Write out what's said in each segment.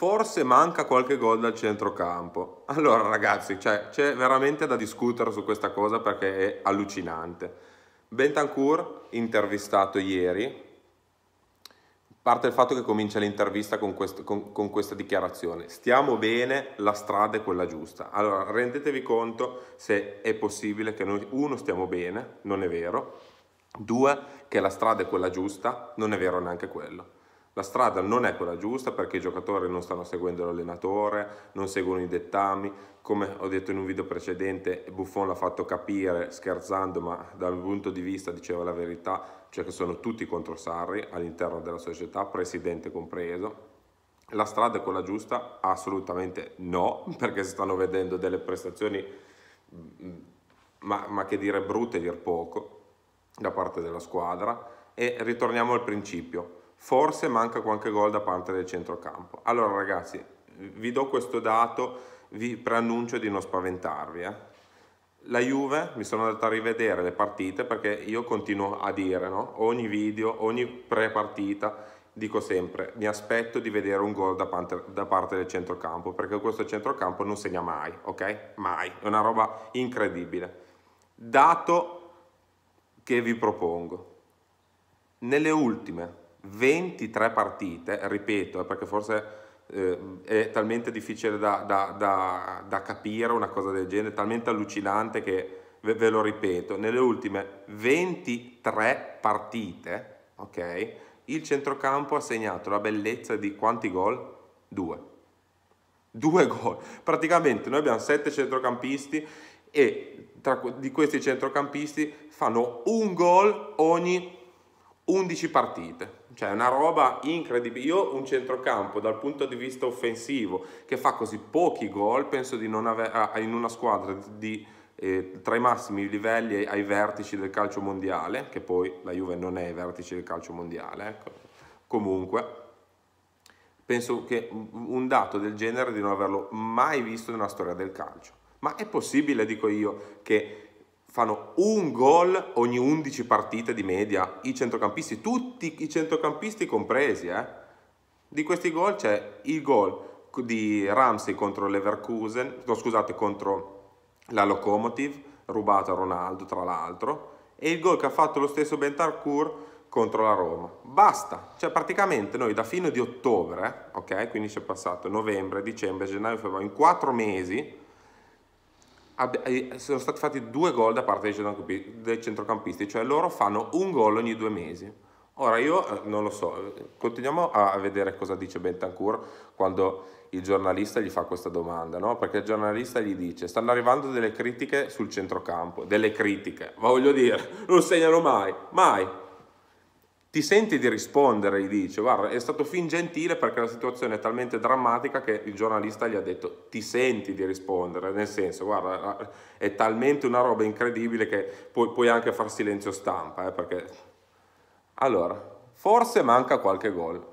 Forse manca qualche gol dal centrocampo. Allora ragazzi, cioè, c'è veramente da discutere su questa cosa perché è allucinante. Bentancur, intervistato ieri, parte il fatto che comincia l'intervista con, questo, con, con, questa dichiarazione. Stiamo bene, la strada è quella giusta. Allora, rendetevi conto se è possibile che noi, uno, stiamo bene, non è vero, due, che la strada è quella giusta, non è vero neanche quello. La strada non è quella giusta perché i giocatori non stanno seguendo l'allenatore, non seguono i dettami. Come ho detto in un video precedente, Buffon l'ha fatto capire scherzando, ma dal mio punto di vista diceva la verità, cioè che sono tutti contro Sarri all'interno della società, presidente compreso. La strada è quella giusta? Assolutamente no, perché si stanno vedendo delle prestazioni, mm, ma, ma che dire brutte, dir poco, da parte della squadra. E ritorniamo al principio forse manca qualche gol da parte del centrocampo. Allora ragazzi, vi do questo dato, vi preannuncio di non spaventarvi. Eh. La Juve, mi sono andato a rivedere le partite perché io continuo a dire, no? ogni video, ogni pre-partita, dico sempre, mi aspetto di vedere un gol da, da, parte del centrocampo, perché questo centrocampo non segna mai, ok? Mai, è una roba incredibile. Dato che vi propongo, nelle ultime 23 partite, ripeto, eh, perché forse eh, è talmente difficile da, da, da, da, capire una cosa del genere, talmente allucinante che ve, ve lo ripeto, nelle ultime 23 partite, ok, il centrocampo ha segnato la bellezza di quanti gol? Due. Due gol. Praticamente noi abbiamo sette centrocampisti e tra, di questi centrocampisti fanno un gol ogni 11 partite. Cioè è una roba incredibile. Io un centrocampo dal punto di vista offensivo che fa così pochi gol, penso di non avere in una squadra di, eh, tra i massimi livelli ai vertici del calcio mondiale, che poi la Juve non è ai vertici del calcio mondiale, ecco. comunque penso che un dato del genere di non averlo mai visto nella storia del calcio. Ma è possibile, dico io, che fanno un gol ogni 11 partite di media i centrocampisti, tutti i centrocampisti compresi. Eh? Di questi gol c'è il gol di Ramsey contro l'Everkusen, no, scusate, contro la Lokomotiv, rubato a Ronaldo tra l'altro, e il gol che ha fatto lo stesso Bentarcourt contro la Roma. Basta, cioè praticamente noi da fine di ottobre, eh, ok, quindi c'è passato novembre, dicembre, gennaio, febbraio, in quattro mesi eh, sono stati fatti due gol da parte dei centrocampisti, cioè loro fanno un gol ogni due mesi. Ora io eh, non lo so, continuiamo a vedere cosa dice Bentancur quando il giornalista gli fa questa domanda, no? perché il giornalista gli dice stanno arrivando delle critiche sul centrocampo, delle critiche, ma voglio dire, non segnano mai, mai, ti senti di rispondere, gli dice, guarda, è stato fin gentile perché la situazione è talmente drammatica che il giornalista gli ha detto, ti senti di rispondere, nel senso, guarda, è talmente una roba incredibile che puoi, puoi anche far silenzio stampa, eh, perché... Allora, forse manca qualche gol,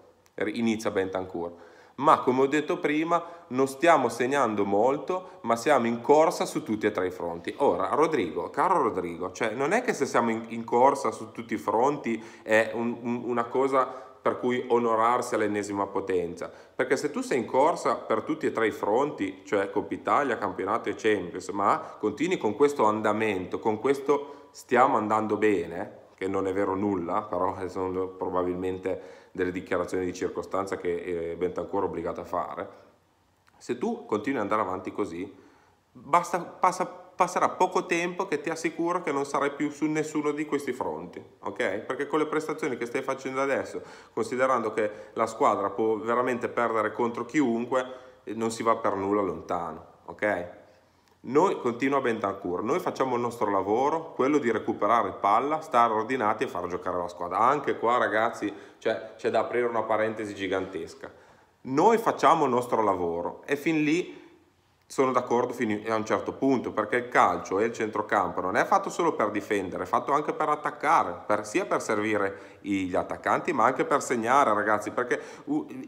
inizia Bentancur ma come ho detto prima non stiamo segnando molto, ma siamo in corsa su tutti e tre i fronti. Ora, Rodrigo, caro Rodrigo, cioè non è che se siamo in, in corsa su tutti i fronti è un, un, una cosa per cui onorarsi all'ennesima potenza, perché se tu sei in corsa per tutti e tre i fronti, cioè Coppa Italia, campionato e Champions, ma continui con questo andamento, con questo stiamo andando bene, che non è vero nulla, però eh, sono probabilmente delle dichiarazioni di circostanza che eh, Bentancur è obbligato a fare, se tu continui ad andare avanti così, basta, passa, passerà poco tempo che ti assicuro che non sarai più su nessuno di questi fronti, ok? Perché con le prestazioni che stai facendo adesso, considerando che la squadra può veramente perdere contro chiunque, eh, non si va per nulla lontano, ok? Noi, continua Bentancur, noi facciamo il nostro lavoro, quello di recuperare palla, stare ordinati e far giocare la squadra. Anche qua ragazzi cioè, c'è da aprire una parentesi gigantesca. Noi facciamo il nostro lavoro e fin lì sono d'accordo fino a un certo punto, perché il calcio e il centrocampo non è fatto solo per difendere, è fatto anche per attaccare, per, sia per servire gli attaccanti, ma anche per segnare, ragazzi, perché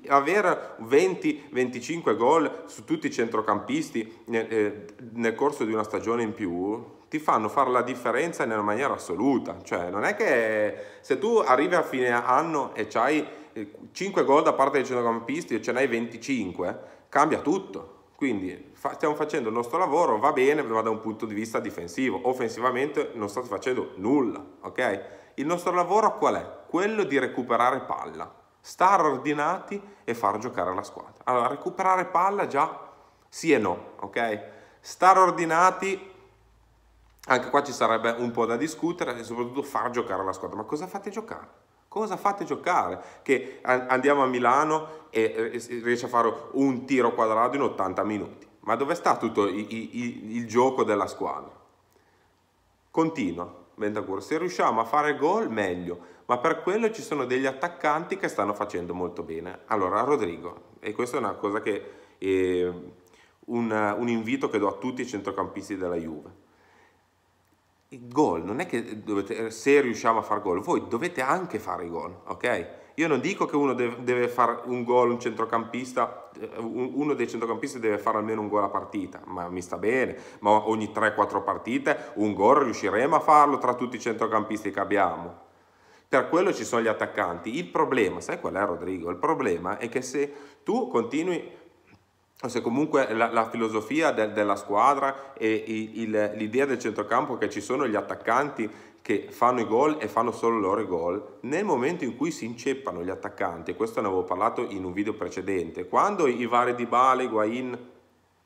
avere 20-25 gol su tutti i centrocampisti nel, eh, nel corso di una stagione in più ti fanno fare la differenza nella maniera assoluta, cioè non è che se tu arrivi a fine anno e hai 5 eh, gol da parte dei centrocampisti e ce n'hai 25, cambia tutto quindi fa, stiamo facendo il nostro lavoro, va bene, ma da un punto di vista difensivo. Offensivamente non state facendo nulla, ok? Il nostro lavoro qual è? Quello di recuperare palla, stare ordinati e far giocare la squadra. Allora, recuperare palla già sì e no, ok? Stare ordinati anche qua ci sarebbe un po' da discutere e soprattutto far giocare la squadra. Ma cosa fate giocare? Cosa fate giocare? Che andiamo a Milano e riesce a fare un tiro quadrato in 80 minuti. Ma dove sta tutto il, il, il gioco della squadra? Continua Bentancur, se riusciamo a fare gol meglio, ma per quello ci sono degli attaccanti che stanno facendo molto bene. Allora Rodrigo, e questa è una cosa che... È eh, un, un invito che do a tutti i centrocampisti della Juve gol, non è che dovete, eh, se riusciamo a far gol, voi dovete anche fare i gol, ok? Io non dico che uno deve, deve fare un gol, un centrocampista, eh, uno dei centrocampisti deve fare almeno un gol a partita, ma mi sta bene, ma ogni 3-4 partite un gol riusciremo a farlo tra tutti i centrocampisti che abbiamo. Per quello ci sono gli attaccanti. Il problema, sai qual è Rodrigo? Il problema è che se tu continui se comunque la, la filosofia de, della squadra e il, il, l'idea del centrocampo che ci sono gli attaccanti che fanno i gol e fanno solo loro i gol, nel momento in cui si inceppano gli attaccanti, questo ne avevo parlato in un video precedente, quando i vari di Bale, Guain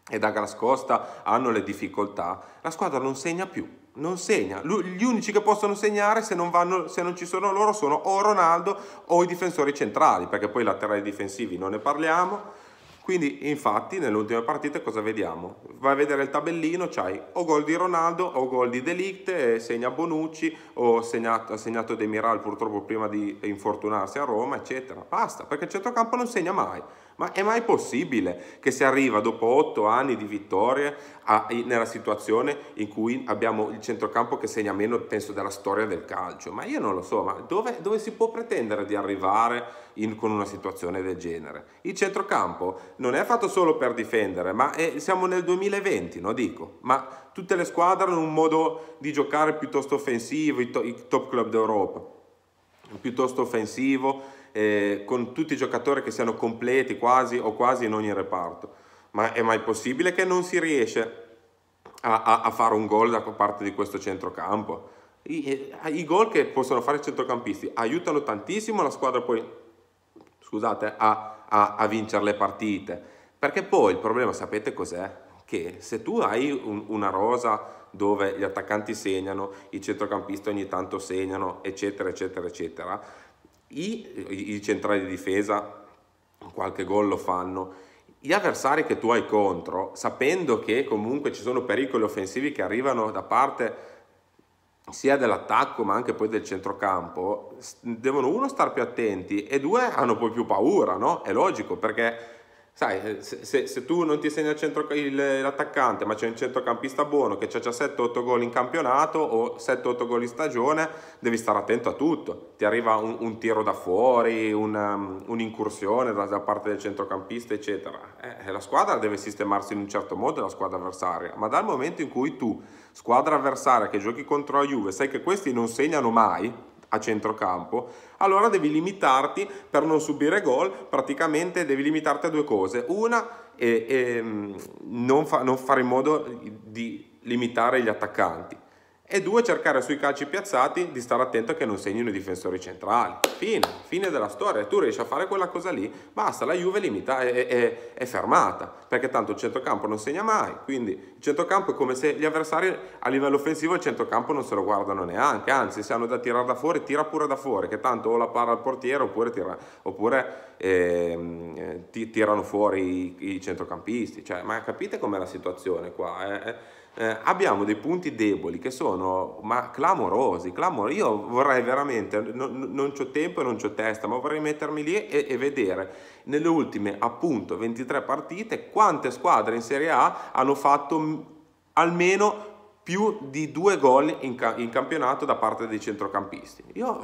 e Douglas Costa hanno le difficoltà, la squadra non segna più, non segna. Gli unici che possono segnare se non, vanno, se non, ci sono loro sono o Ronaldo o i difensori centrali, perché poi laterali difensivi non ne parliamo. Quindi infatti nell'ultima partita cosa vediamo? Vai a vedere il tabellino, c'hai o gol di Ronaldo o gol di Delict, eh, segna Bonucci o segnato, ha segnato De Miral purtroppo prima di infortunarsi a Roma, eccetera. Basta, perché il centrocampo non segna mai. Ma è mai possibile che si arriva dopo otto anni di vittorie a, nella situazione in cui abbiamo il centrocampo che segna meno, penso, della storia del calcio? Ma io non lo so, ma dove, dove si può pretendere di arrivare in, con una situazione del genere? Il centrocampo non è fatto solo per difendere, ma è, siamo nel 2020, no dico, ma tutte le squadre hanno un modo di giocare piuttosto offensivo, i, to, i top club d'Europa, piuttosto offensivo eh, con tutti i giocatori che siano completi quasi o quasi in ogni reparto. Ma è mai possibile che non si riesce a, a, a fare un gol da parte di questo centrocampo? I, eh, i gol che possono fare i centrocampisti aiutano tantissimo la squadra poi, scusate, a, a vincere le partite. Perché poi il problema, sapete cos'è? Che se tu hai un, una rosa dove gli attaccanti segnano, i centrocampisti ogni tanto segnano, eccetera, eccetera, eccetera. I, i, centrali di difesa qualche gol lo fanno, gli avversari che tu hai contro, sapendo che comunque ci sono pericoli offensivi che arrivano da parte sia dell'attacco ma anche poi del centrocampo, devono uno stare più attenti e due hanno poi più paura, no? È logico perché Sai, eh, se, se, se tu non ti segna centro, il, l'attaccante, ma c'è un centrocampista buono che ha già 7-8 gol in campionato o 7-8 gol in stagione, devi stare attento a tutto. Ti arriva un, un tiro da fuori, una, um, un'incursione da, da, parte del centrocampista, eccetera. Eh, eh, la squadra deve sistemarsi in un certo modo, la squadra avversaria. Ma dal momento in cui tu, squadra avversaria che giochi contro la Juve, sai che questi non segnano mai, a centrocampo, allora devi limitarti per non subire gol, praticamente devi limitarti a due cose. Una, eh, eh, non, fa, non fare in modo di limitare gli attaccanti e due, cercare sui calci piazzati di stare attento a che non segnino i difensori centrali. Fine, fine della storia. Tu riesci a fare quella cosa lì, basta, la Juve limita, è, è, è fermata, perché tanto il centrocampo non segna mai, quindi il centrocampo è come se gli avversari a livello offensivo il centrocampo non se lo guardano neanche, anzi se hanno da tirare da fuori, tira pure da fuori, che tanto o la para al portiere oppure, tira, oppure eh, tirano fuori i, i, centrocampisti. Cioè, ma capite com'è la situazione qua? Eh? eh, abbiamo dei punti deboli che sono ma clamorosi, clamorosi. io vorrei veramente, non, non ho tempo e non ho testa, ma vorrei mettermi lì e, e, vedere nelle ultime appunto 23 partite quante squadre in Serie A hanno fatto almeno più di due gol in, ca in campionato da parte dei centrocampisti. Io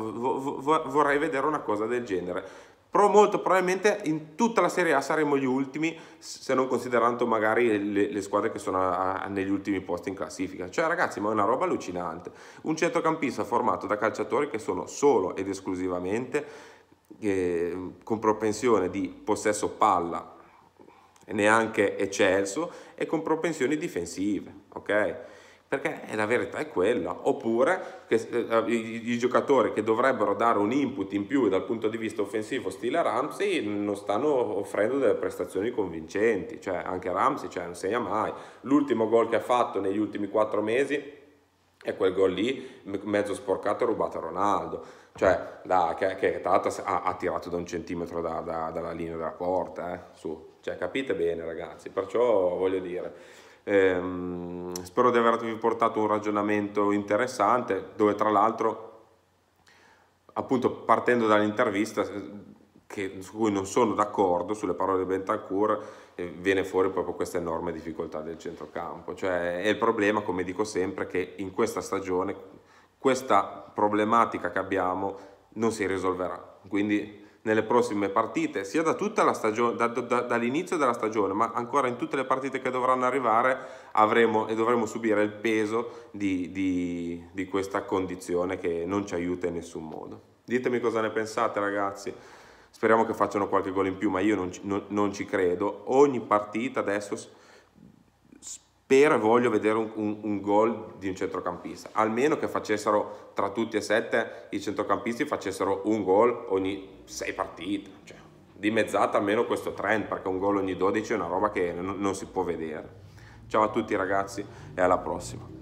vorrei vedere una cosa del genere però molto probabilmente in tutta la Serie A saremo gli ultimi, se non considerando magari le, le squadre che sono a, a, negli ultimi posti in classifica. Cioè ragazzi, ma è una roba allucinante. Un centrocampista formato da calciatori che sono solo ed esclusivamente eh, con propensione di possesso palla, neanche eccelso, e con propensioni difensive, ok? perché la verità è quella, oppure che, eh, i, i, giocatori che dovrebbero dare un input in più dal punto di vista offensivo stile Ramsey non stanno offrendo delle prestazioni convincenti, cioè anche Ramsey cioè, non segna mai, l'ultimo gol che ha fatto negli ultimi quattro mesi è quel gol lì mezzo sporcato e rubato a Ronaldo, cioè, da, che, che, tra l'altro ha, ha, tirato da un centimetro da, da, dalla linea della porta, eh, su, cioè, capite bene ragazzi, perciò voglio dire... Ehm, spero di avervi portato un ragionamento interessante dove tra l'altro appunto partendo dall'intervista eh, che, su cui non sono d'accordo sulle parole di Bentancur eh, viene fuori proprio questa enorme difficoltà del centrocampo cioè è il problema come dico sempre che in questa stagione questa problematica che abbiamo non si risolverà quindi nelle prossime partite, sia da da, da, dall'inizio della stagione, ma ancora in tutte le partite che dovranno arrivare avremo e dovremo subire il peso di, di, di questa condizione che non ci aiuta in nessun modo. Ditemi cosa ne pensate ragazzi. Speriamo che facciano qualche gol in più, ma io non ci, non, non ci credo. Ogni partita adesso per voglio vedere un, un, un gol di un centrocampista, almeno che facessero tra tutti e sette i centrocampisti facessero un gol ogni sei partite, cioè dimezzata almeno questo trend perché un gol ogni 12 è una roba che non, non si può vedere. Ciao a tutti ragazzi e alla prossima.